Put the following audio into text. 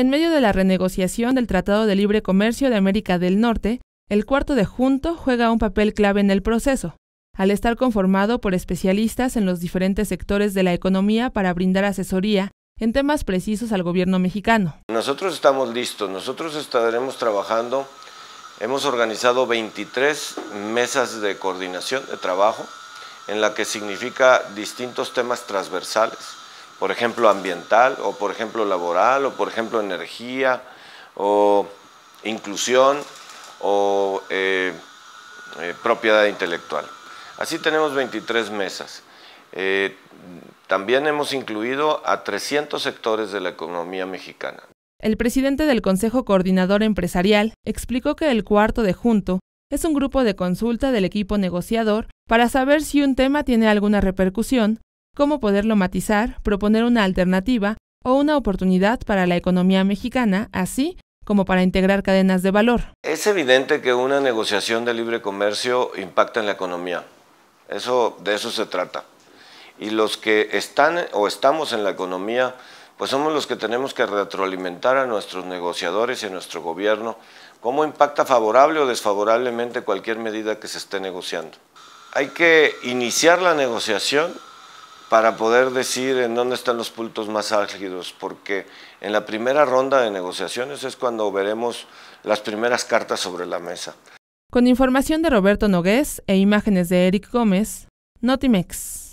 En medio de la renegociación del Tratado de Libre Comercio de América del Norte, el cuarto de junto juega un papel clave en el proceso, al estar conformado por especialistas en los diferentes sectores de la economía para brindar asesoría en temas precisos al gobierno mexicano. Nosotros estamos listos, nosotros estaremos trabajando, hemos organizado 23 mesas de coordinación de trabajo, en la que significa distintos temas transversales por ejemplo, ambiental, o por ejemplo, laboral, o por ejemplo, energía, o inclusión, o eh, eh, propiedad intelectual. Así tenemos 23 mesas. Eh, también hemos incluido a 300 sectores de la economía mexicana. El presidente del Consejo Coordinador Empresarial explicó que el cuarto de junto es un grupo de consulta del equipo negociador para saber si un tema tiene alguna repercusión cómo poderlo matizar, proponer una alternativa o una oportunidad para la economía mexicana, así como para integrar cadenas de valor. Es evidente que una negociación de libre comercio impacta en la economía. Eso, de eso se trata. Y los que están o estamos en la economía, pues somos los que tenemos que retroalimentar a nuestros negociadores y a nuestro gobierno cómo impacta favorable o desfavorablemente cualquier medida que se esté negociando. Hay que iniciar la negociación para poder decir en dónde están los puntos más álgidos, porque en la primera ronda de negociaciones es cuando veremos las primeras cartas sobre la mesa. Con información de Roberto Nogués e imágenes de Eric Gómez, Notimex.